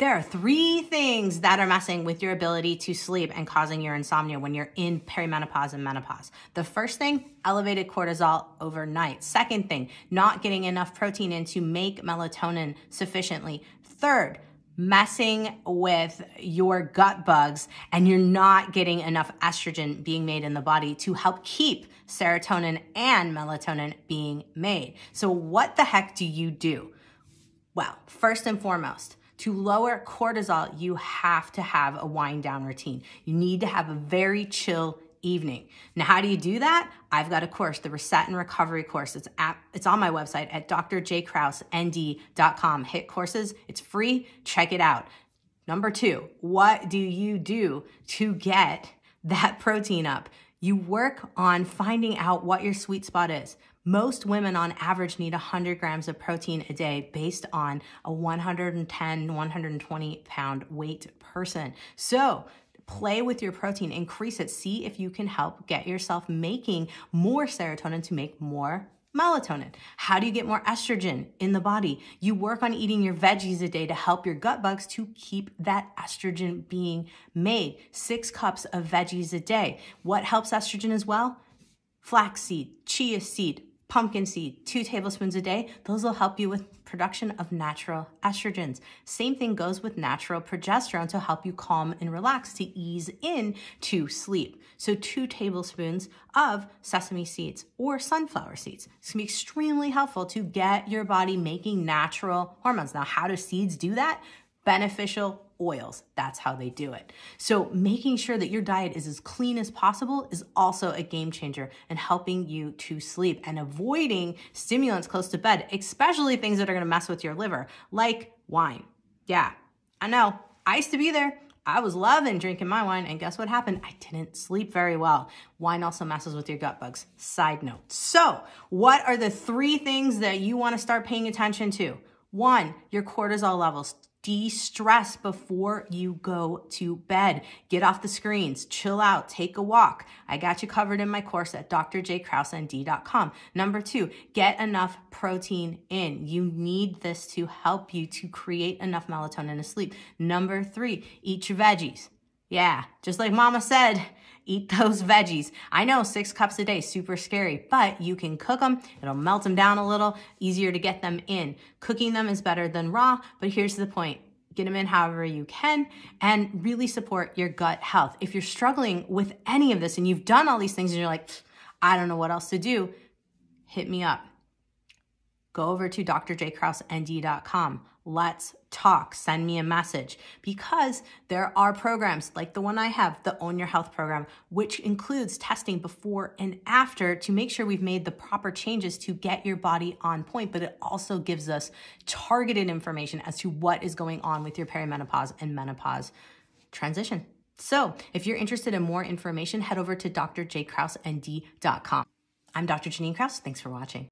There are three things that are messing with your ability to sleep and causing your insomnia when you're in perimenopause and menopause. The first thing, elevated cortisol overnight. Second thing, not getting enough protein in to make melatonin sufficiently. Third, messing with your gut bugs and you're not getting enough estrogen being made in the body to help keep serotonin and melatonin being made. So what the heck do you do? Well, first and foremost, to lower cortisol, you have to have a wind down routine. You need to have a very chill evening. Now, how do you do that? I've got a course, the Reset and Recovery course. It's at, it's on my website at drjkrausnd.com. Hit courses. It's free. Check it out. Number two, what do you do to get that protein up? You work on finding out what your sweet spot is. Most women on average need 100 grams of protein a day based on a 110, 120 pound weight person. So play with your protein, increase it, see if you can help get yourself making more serotonin to make more melatonin. How do you get more estrogen in the body? You work on eating your veggies a day to help your gut bugs to keep that estrogen being made. Six cups of veggies a day. What helps estrogen as well? Flaxseed, chia seed, Pumpkin seed, two tablespoons a day. Those will help you with production of natural estrogens. Same thing goes with natural progesterone to help you calm and relax to ease in to sleep. So two tablespoons of sesame seeds or sunflower seeds. It's gonna be extremely helpful to get your body making natural hormones. Now, how do seeds do that? Beneficial oils. That's how they do it. So making sure that your diet is as clean as possible is also a game changer in helping you to sleep and avoiding stimulants close to bed, especially things that are going to mess with your liver, like wine. Yeah, I know. I used to be there. I was loving drinking my wine, and guess what happened? I didn't sleep very well. Wine also messes with your gut bugs. Side note. So, what are the three things that you want to start paying attention to? One, your cortisol levels de stress before you go to bed. Get off the screens, chill out, take a walk. I got you covered in my course at drjkrausend.com. Number two, get enough protein in. You need this to help you to create enough melatonin to sleep. Number three, eat your veggies. Yeah, just like mama said, Eat those veggies. I know six cups a day, super scary, but you can cook them. It'll melt them down a little, easier to get them in. Cooking them is better than raw, but here's the point get them in however you can and really support your gut health. If you're struggling with any of this and you've done all these things and you're like, I don't know what else to do, hit me up. Go over to drjkrausnd.com. Let's talk. Send me a message because there are programs like the one I have, the Own Your Health program, which includes testing before and after to make sure we've made the proper changes to get your body on point. But it also gives us targeted information as to what is going on with your perimenopause and menopause transition. So if you're interested in more information, head over to drjkrausnd.com. I'm Dr. Janine Kraus. Thanks for watching.